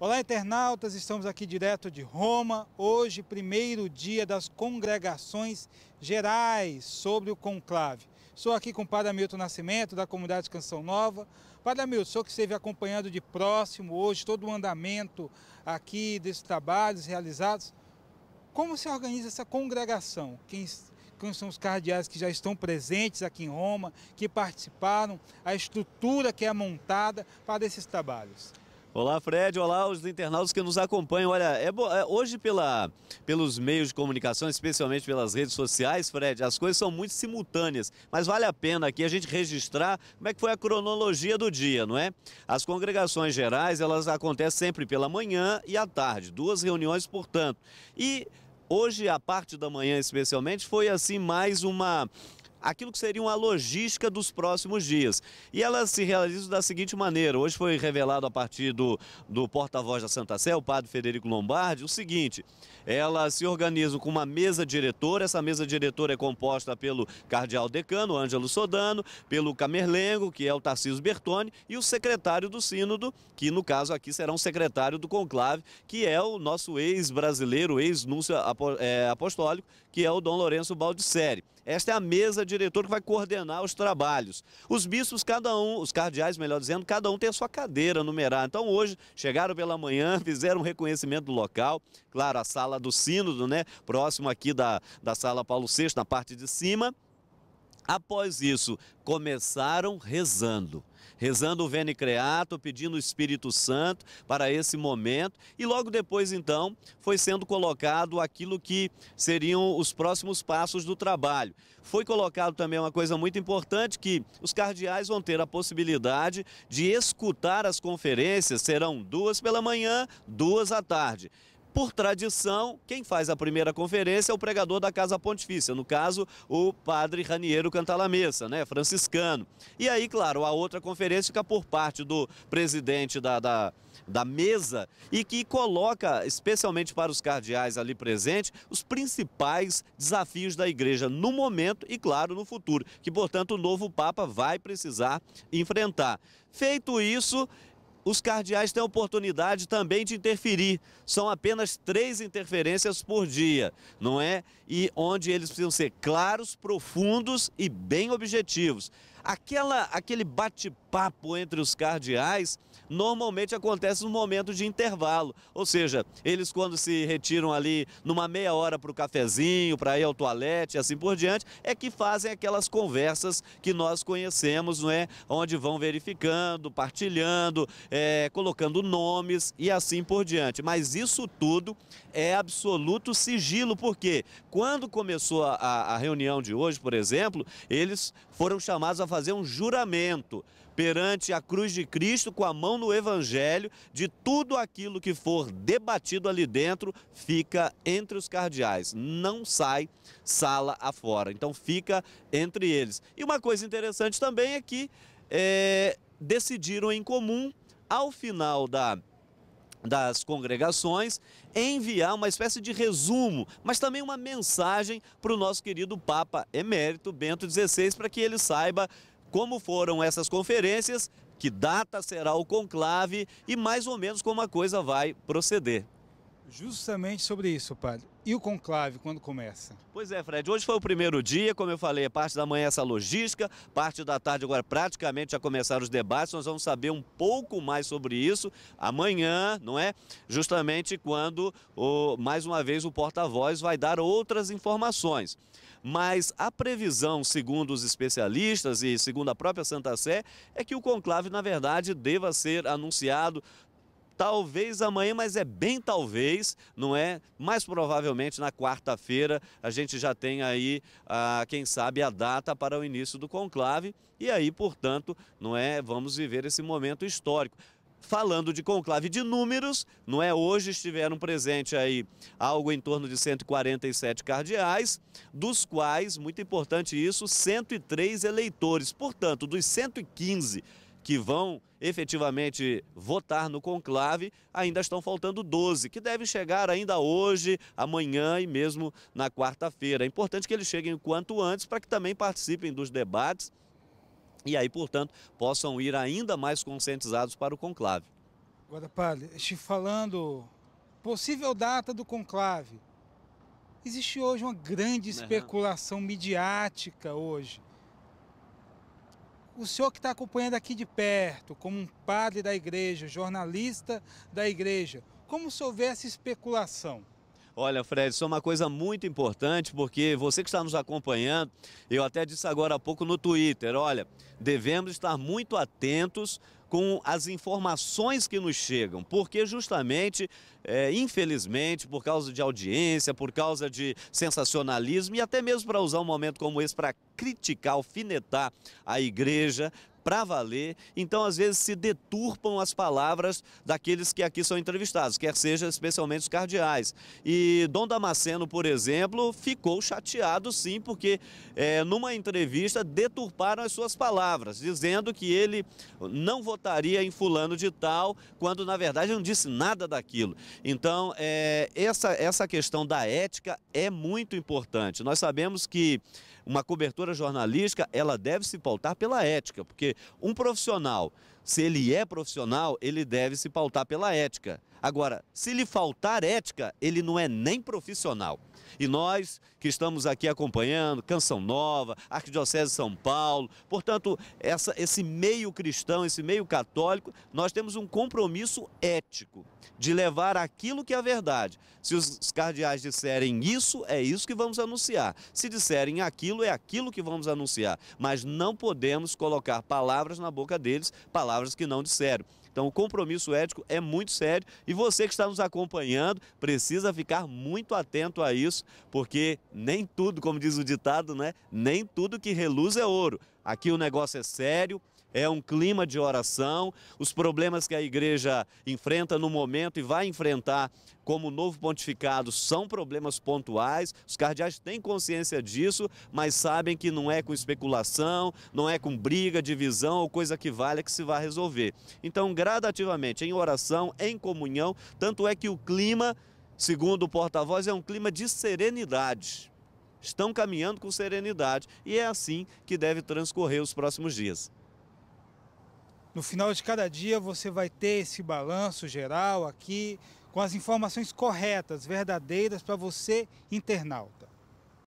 Olá, internautas! Estamos aqui direto de Roma, hoje, primeiro dia das congregações gerais sobre o conclave. Estou aqui com o Padre Milton Nascimento, da comunidade Canção Nova. Padre Milton, o senhor que esteve acompanhando de próximo hoje todo o andamento aqui desses trabalhos realizados, como se organiza essa congregação? Quem, quem são os cardeais que já estão presentes aqui em Roma, que participaram, a estrutura que é montada para esses trabalhos? Olá, Fred. Olá, os internautas que nos acompanham. Olha, é bo... É, hoje pela... pelos meios de comunicação, especialmente pelas redes sociais, Fred, as coisas são muito simultâneas, mas vale a pena aqui a gente registrar como é que foi a cronologia do dia, não é? As congregações gerais, elas acontecem sempre pela manhã e à tarde, duas reuniões, portanto. E hoje, a parte da manhã especialmente, foi assim mais uma aquilo que seria uma logística dos próximos dias. E ela se realiza da seguinte maneira: hoje foi revelado a partir do, do porta-voz da Santa Sé, o padre Federico Lombardi, o seguinte: ela se organiza com uma mesa diretora, essa mesa diretora é composta pelo cardeal decano, Ângelo Sodano, pelo Camerlengo, que é o Tarcísio Bertone, e o secretário do Sínodo, que no caso aqui será um secretário do conclave, que é o nosso ex-brasileiro, ex-núncio é, apostólico, que é o Dom Lourenço Baldisseri. Esta é a mesa diretora que vai coordenar os trabalhos. Os bispos, cada um, os cardeais, melhor dizendo, cada um tem a sua cadeira numerada. Então hoje chegaram pela manhã, fizeram um reconhecimento do local, claro, a sala do sínodo, né? Próximo aqui da, da sala Paulo VI, na parte de cima. Após isso, começaram rezando. Rezando o Vene Creato, pedindo o Espírito Santo para esse momento, e logo depois, então, foi sendo colocado aquilo que seriam os próximos passos do trabalho. Foi colocado também uma coisa muito importante: que os cardeais vão ter a possibilidade de escutar as conferências, serão duas pela manhã, duas à tarde. Por tradição, quem faz a primeira conferência é o pregador da Casa Pontifícia, no caso, o padre Raniero Cantalamessa, né, franciscano. E aí, claro, a outra conferência fica por parte do presidente da, da, da mesa e que coloca, especialmente para os cardeais ali presentes, os principais desafios da igreja no momento e, claro, no futuro, que, portanto, o novo Papa vai precisar enfrentar. Feito isso, os cardeais têm a oportunidade também de interferir. São apenas três interferências por dia, não é? E onde eles precisam ser claros, profundos e bem objetivos. Aquela, aquele bate-papo papo entre os cardeais normalmente acontece no momento de intervalo, ou seja, eles quando se retiram ali numa meia hora para o cafezinho, para ir ao toalete e assim por diante, é que fazem aquelas conversas que nós conhecemos, não é? Onde vão verificando, partilhando, é, colocando nomes e assim por diante. Mas isso tudo é absoluto sigilo, porque quando começou a, a reunião de hoje, por exemplo, eles foram chamados a fazer um juramento perante a cruz de Cristo com a mão no Evangelho, de tudo aquilo que for debatido ali dentro fica entre os cardeais, não sai sala afora, então fica entre eles. E uma coisa interessante também é que é, decidiram em comum, ao final da das congregações enviar uma espécie de resumo, mas também uma mensagem para o nosso querido Papa Emérito Bento XVI, para que ele saiba como foram essas conferências, que data será o conclave e mais ou menos como a coisa vai proceder. Justamente sobre isso, padre. E o conclave, quando começa? Pois é, Fred, hoje foi o primeiro dia, como eu falei, é parte da manhã essa logística, parte da tarde agora praticamente já começaram os debates, nós vamos saber um pouco mais sobre isso amanhã, não é? Justamente quando, o, mais uma vez, o porta-voz vai dar outras informações. Mas a previsão, segundo os especialistas e segundo a própria Santa Sé, é que o conclave, na verdade, deva ser anunciado talvez amanhã, mas é bem talvez, não é? Mais provavelmente na quarta-feira a gente já tem aí, ah, quem sabe, a data para o início do conclave e aí, portanto, não é? Vamos viver esse momento histórico. Falando de conclave de números, não é? Hoje estiveram presentes aí algo em torno de 147 cardeais, dos quais, muito importante isso, 103 eleitores. Portanto, dos 115 que vão efetivamente votar no conclave, ainda estão faltando 12, que devem chegar ainda hoje, amanhã e mesmo na quarta-feira. É importante que eles cheguem o quanto antes para que também participem dos debates e aí, portanto, possam ir ainda mais conscientizados para o conclave. Agora, padre, te falando possível data do conclave. Existe hoje uma grande especulação uhum. midiática hoje o senhor que está acompanhando aqui de perto, como um padre da igreja, jornalista da igreja, como o senhor vê essa especulação? Olha, Fred, isso é uma coisa muito importante, porque você que está nos acompanhando, eu até disse agora há pouco no Twitter, olha, devemos estar muito atentos com as informações que nos chegam, porque justamente, é, infelizmente, por causa de audiência, por causa de sensacionalismo e até mesmo para usar um momento como esse para criticar, alfinetar a igreja, para valer. Então, às vezes, se deturpam as palavras daqueles que aqui são entrevistados, quer seja especialmente os cardeais. E Dom Damasceno, por exemplo, ficou chateado sim, porque é, numa entrevista deturparam as suas palavras, dizendo que ele não votaria em fulano de tal, quando na verdade não disse nada daquilo. Então, é, essa, essa questão da ética é muito importante. Nós sabemos que uma cobertura jornalística, ela deve se pautar pela ética, porque um profissional se ele é profissional, ele deve se pautar pela ética. Agora, se lhe faltar ética, ele não é nem profissional. E nós que estamos aqui acompanhando Canção Nova, Arquidiocese de São Paulo, portanto, essa, esse meio cristão, esse meio católico, nós temos um compromisso ético de levar aquilo que é a verdade. Se os cardeais disserem isso, é isso que vamos anunciar. Se disserem aquilo, é aquilo que vamos anunciar. Mas não podemos colocar palavras na boca deles, palavras palavras que não disseram. Então, o compromisso ético é muito sério e você que está nos acompanhando precisa ficar muito atento a isso, porque nem tudo, como diz o ditado, né? Nem tudo que reluz é ouro. Aqui o negócio é sério, é um clima de oração, os problemas que a igreja enfrenta no momento e vai enfrentar como novo pontificado são problemas pontuais, os cardeais têm consciência disso, mas sabem que não é com especulação, não é com briga, divisão ou coisa que valha que se vai resolver. Então, gradativamente, em oração, em comunhão, tanto é que o clima, segundo o porta-voz, é um clima de serenidade estão caminhando com serenidade e é assim que deve transcorrer os próximos dias. No final de cada dia você vai ter esse balanço geral aqui com as informações corretas, verdadeiras para você internauta.